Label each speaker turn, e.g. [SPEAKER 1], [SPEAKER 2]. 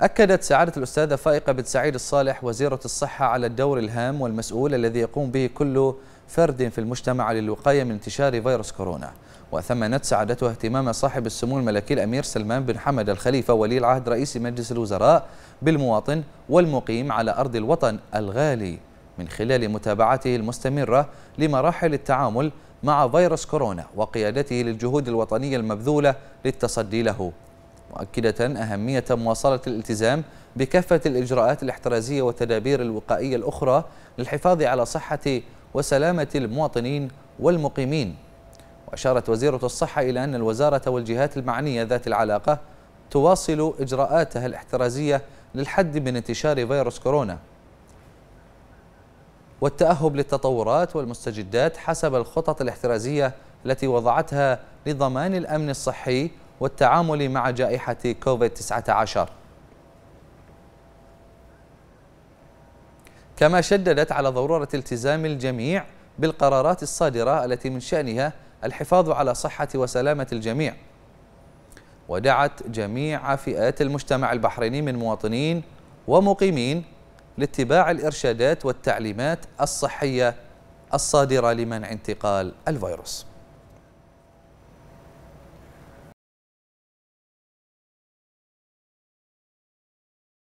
[SPEAKER 1] أكدت سعادة الأستاذة فائقة بن سعيد الصالح وزيرة الصحة على الدور الهام والمسؤول الذي يقوم به كل فرد في المجتمع للوقاية من انتشار فيروس كورونا وثمنت سعادتها اهتمام صاحب السمو الملكي الأمير سلمان بن حمد الخليفة ولي العهد رئيس مجلس الوزراء بالمواطن والمقيم على أرض الوطن الغالي من خلال متابعته المستمرة لمراحل التعامل مع فيروس كورونا وقيادته للجهود الوطنية المبذولة للتصدي له مؤكدة أهمية مواصلة الالتزام بكافة الإجراءات الاحترازية والتدابير الوقائية الأخرى للحفاظ على صحة وسلامة المواطنين والمقيمين وأشارت وزيرة الصحة إلى أن الوزارة والجهات المعنية ذات العلاقة تواصل إجراءاتها الاحترازية للحد من انتشار فيروس كورونا والتأهب للتطورات والمستجدات حسب الخطط الاحترازية التي وضعتها لضمان الأمن الصحي والتعامل مع جائحة كوفيد-19 كما شددت على ضرورة التزام الجميع بالقرارات الصادرة التي من شأنها الحفاظ على صحة وسلامة الجميع ودعت جميع فئات المجتمع البحريني من مواطنين ومقيمين لاتباع الإرشادات والتعليمات الصحية الصادرة لمنع انتقال الفيروس